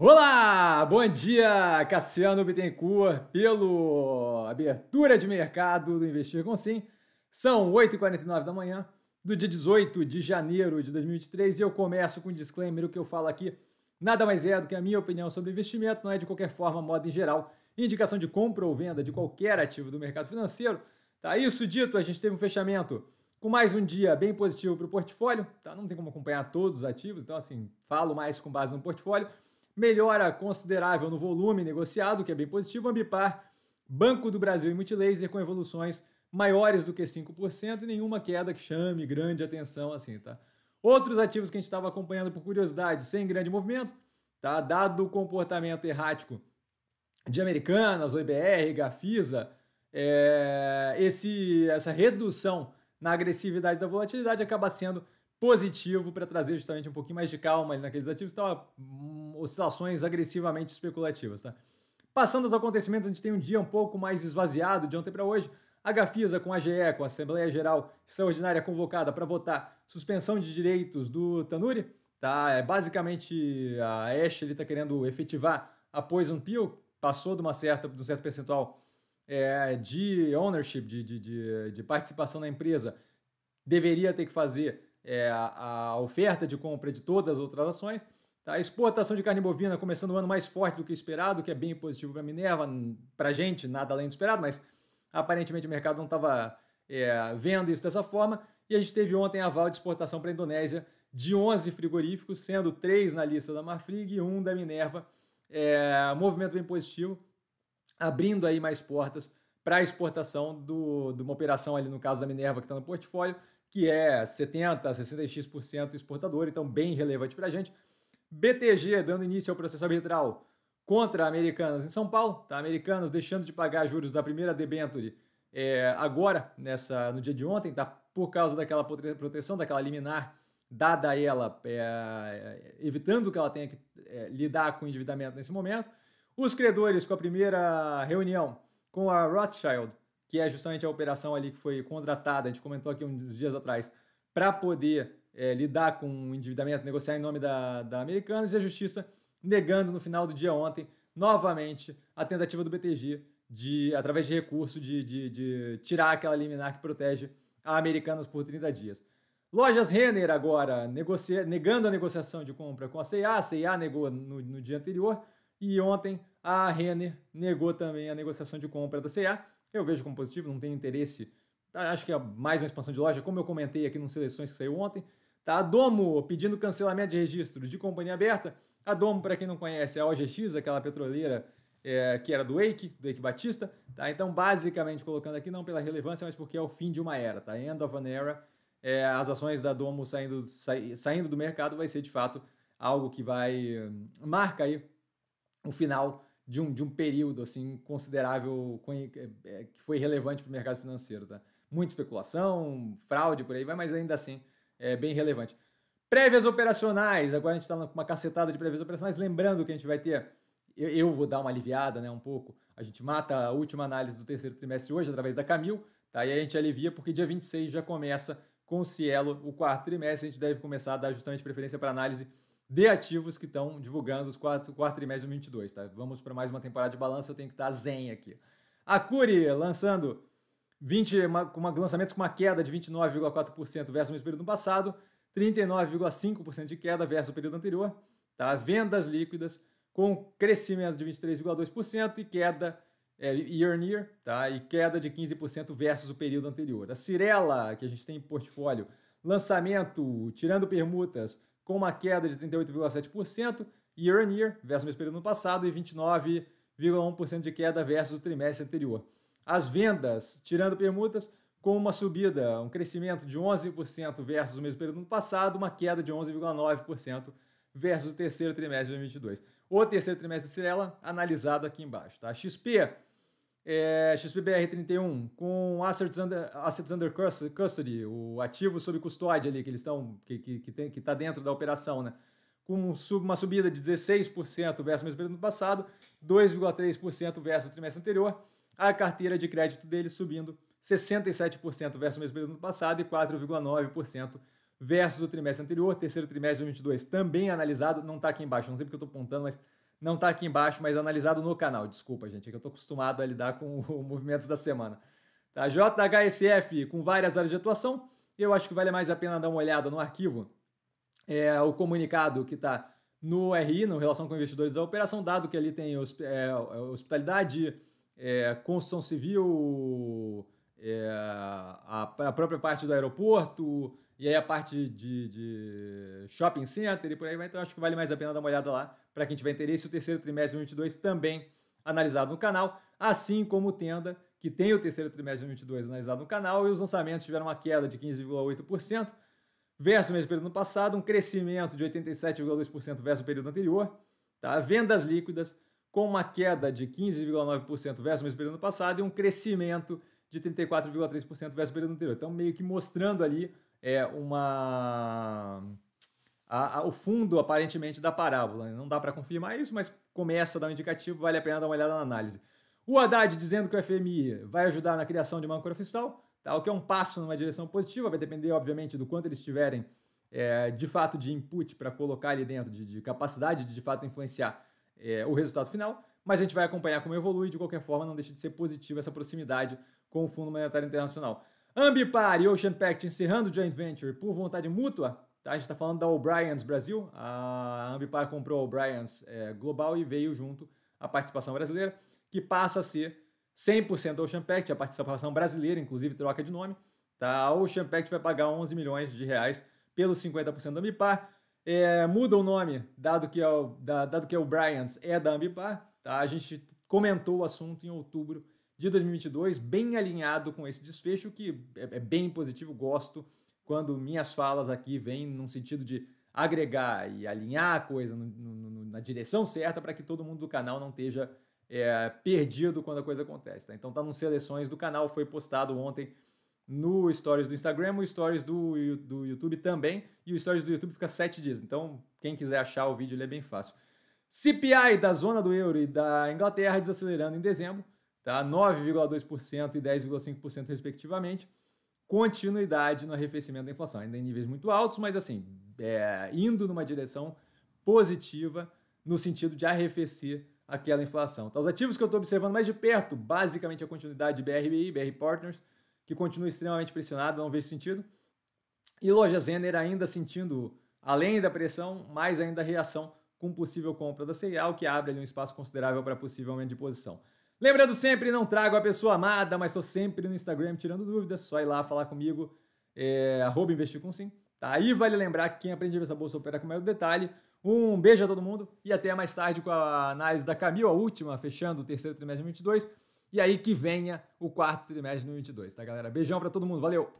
Olá, bom dia, Cassiano Bittencourt, pelo abertura de mercado do Investir com Sim. São 8h49 da manhã do dia 18 de janeiro de 2023 e eu começo com um disclaimer, o que eu falo aqui nada mais é do que a minha opinião sobre investimento, não é de qualquer forma, moda em geral, indicação de compra ou venda de qualquer ativo do mercado financeiro. Tá, isso dito, a gente teve um fechamento com mais um dia bem positivo para o portfólio, tá? Não tem como acompanhar todos os ativos, então assim, falo mais com base no portfólio melhora considerável no volume negociado, que é bem positivo. Ambipar, Banco do Brasil e Multilaser com evoluções maiores do que 5% e nenhuma queda que chame grande atenção assim, tá? Outros ativos que a gente estava acompanhando por curiosidade, sem grande movimento, tá? Dado o comportamento errático de Americanas, OIBR, Gafisa, é... esse, essa redução na agressividade da volatilidade acaba sendo positivo para trazer justamente um pouquinho mais de calma naqueles ativos, estão hum, oscilações agressivamente especulativas. Tá? Passando aos acontecimentos, a gente tem um dia um pouco mais esvaziado de ontem para hoje. A Gafisa com a GE, com a Assembleia Geral Extraordinária convocada para votar suspensão de direitos do Tanuri. Tá? É basicamente a ele está querendo efetivar a Poison Pill, passou de, uma certa, de um certo percentual é, de ownership, de, de, de, de participação na empresa, deveria ter que fazer é, a oferta de compra de todas as outras ações. Tá? A exportação de carne bovina começando o ano mais forte do que esperado, que é bem positivo para a Minerva, para a gente, nada além do esperado, mas aparentemente o mercado não estava é, vendo isso dessa forma. E a gente teve ontem aval de exportação para a Indonésia de 11 frigoríficos, sendo três na lista da Marfrig e um da Minerva. É, movimento bem positivo, abrindo aí mais portas para a exportação do, de uma operação ali, no caso da Minerva, que está no portfólio, que é 70, 60x% exportador, então bem relevante para a gente. BTG dando início ao processo arbitral contra Americanas em São Paulo, tá? Americanas deixando de pagar juros da primeira debenture é, agora, nessa, no dia de ontem, tá? Por causa daquela proteção, daquela liminar dada a ela, é, é, evitando que ela tenha que é, lidar com endividamento nesse momento. Os credores com a primeira reunião com a Rothschild que é justamente a operação ali que foi contratada, a gente comentou aqui uns dias atrás, para poder é, lidar com o endividamento, negociar em nome da, da Americanas, e a Justiça negando no final do dia ontem, novamente, a tentativa do BTG de, através de recurso, de, de, de tirar aquela liminar que protege a Americanas por 30 dias. Lojas Renner agora negocia, negando a negociação de compra com a CIA, a CIA negou no, no dia anterior e ontem a Renner negou também a negociação de compra da CIA. Eu vejo como positivo, não tenho interesse. Ah, acho que é mais uma expansão de loja, como eu comentei aqui nos seleções que saiu ontem. Tá? A Domo pedindo cancelamento de registro de companhia aberta. A Domo, para quem não conhece, é a OGX, aquela petroleira é, que era do Wake, do Wake Batista. Tá? Então, basicamente, colocando aqui, não pela relevância, mas porque é o fim de uma era, tá? End of an era. É, as ações da Domo saindo, sa saindo do mercado vai ser, de fato, algo que vai... Hum, marca aí o final de um, de um período assim considerável é, é, que foi relevante para o mercado financeiro. Tá? Muita especulação, fraude por aí vai, mas ainda assim é bem relevante. Prévias operacionais, agora a gente está com uma cacetada de prévias operacionais, lembrando que a gente vai ter, eu, eu, vou dar uma aliviada né, um pouco, a gente mata a última análise do terceiro trimestre hoje através da Camil, tá? e aí a gente alivia porque dia 26 já começa com o Cielo o quarto trimestre, a gente deve começar a dar justamente preferência para análise de ativos que estão divulgando os quatro, quarto trimestre de 2022, tá? Vamos para mais uma temporada de balanço, eu tenho que estar tá zen aqui. A Curi lançando 20, uma, uma, lançamentos com uma queda de 29,4% versus o mesmo período passado, 39,5% de queda versus o período anterior, tá? Vendas líquidas com crescimento de 23,2% e queda é, year on year, tá? E queda de 15% versus o período anterior. A Cirela, que a gente tem em portfólio, lançamento, tirando permutas, com uma queda de 38,7% year on year versus o mesmo período no passado e 29,1% de queda versus o trimestre anterior. As vendas, tirando permutas, com uma subida, um crescimento de 11% versus o mesmo período no passado, uma queda de 11,9% versus o terceiro trimestre de 2022. O terceiro trimestre de Cirela analisado aqui embaixo. Tá? XP é, XPBR31, com Assets Under, assets under Custody, o ativo sob custódia ali que eles estão, que, que, que, que tá dentro da operação, né? Com uma subida de 16% versus o mesmo período passado, 2,3% versus o trimestre anterior, a carteira de crédito deles subindo 67% versus o mesmo período passado e 4,9% versus o trimestre anterior, terceiro trimestre de 2022, também analisado, não está aqui embaixo, não sei porque eu estou apontando, mas não está aqui embaixo, mas analisado no canal. Desculpa, gente, é que eu estou acostumado a lidar com os movimentos da semana. Tá? JHSF com várias áreas de atuação, eu acho que vale mais a pena dar uma olhada no arquivo. É o comunicado que está no RI, no relação com investidores da operação, dado que ali tem é, hospitalidade, é, construção civil, é, a, a, própria parte do aeroporto, e aí a parte de, de, shopping center e por aí vai. Então acho que vale mais a pena dar uma olhada lá para quem tiver interesse. O terceiro trimestre de 2022 também analisado no canal, assim como o Tenda, que tem o terceiro trimestre de 2022 analisado no canal, e os lançamentos tiveram uma queda de 15,8% versus o mesmo período passado, um crescimento de 87,2% versus o período anterior. Tá? Vendas líquidas com uma queda de 15,9% versus o mesmo período passado e um crescimento de 34,3% versus o período anterior. Então, meio que mostrando ali é, uma. A, a, o fundo, aparentemente, da parábola. Né? Não dá para confirmar isso, mas começa a dar um indicativo, vale a pena dar uma olhada na análise. O Haddad dizendo que o FMI vai ajudar na criação de uma âncora fiscal, tá? o que é um passo numa direção positiva, vai depender, obviamente, do quanto eles tiverem é, de fato de input para colocar ali dentro, de, de, capacidade de de fato influenciar é, o resultado final. Mas a gente vai acompanhar como evolui, de qualquer forma, não deixa de ser positiva essa proximidade com o Fundo Monetário Internacional. Ambipar e Ocean Pact encerrando o joint venture por vontade mútua. Tá? A gente está falando da O'Brien's Brasil. A Ambipar comprou a O'Brien's é, Global e veio junto a participação brasileira, que passa a ser 100% da Ocean Pact, a participação brasileira, inclusive troca de nome. Tá? A Ocean Pact vai pagar 11 milhões de reais pelos 50% da Ambipar. É, muda o nome, dado que, é o, da, dado que é o Bryans é da Ambipar. Tá? A gente comentou o assunto em outubro de 2022, bem alinhado com esse desfecho, que é, é bem positivo, gosto quando minhas falas aqui vêm num sentido de agregar e alinhar a coisa no, no, na direção certa para que todo mundo do canal não esteja é, perdido quando a coisa acontece. Tá? Então tá no Seleções do canal, foi postado ontem no Stories do Instagram, o Stories do, do YouTube também, e o Stories do YouTube fica sete dias. Então, quem quiser achar o vídeo, ele é bem fácil. CPI da zona do euro e da Inglaterra desacelerando em dezembro tá? 9,2% e 10,5% respectivamente. Continuidade no arrefecimento da inflação, ainda em níveis muito altos, mas assim, é, indo numa direção positiva no sentido de arrefecer aquela inflação. Então, os ativos que eu estou observando mais de perto, basicamente é a continuidade de BRBI, BR Partners, que continua extremamente pressionada, não vejo sentido. E lojas Zener ainda sentindo, além da pressão, mais ainda a reação com possível compra da o que abre ali um espaço considerável para possível aumento de posição. Lembrando sempre, não trago a pessoa amada, mas estou sempre no Instagram tirando dúvidas, só ir lá falar comigo, é, arroba investir com sim. Tá? Aí vale lembrar que quem aprende a ver essa bolsa opera com maior detalhe. Um beijo a todo mundo e até mais tarde com a análise da Camila, a última, fechando o terceiro trimestre de 2022. E aí que venha o quarto trimestre de 2022, tá, galera? Beijão para todo mundo, valeu!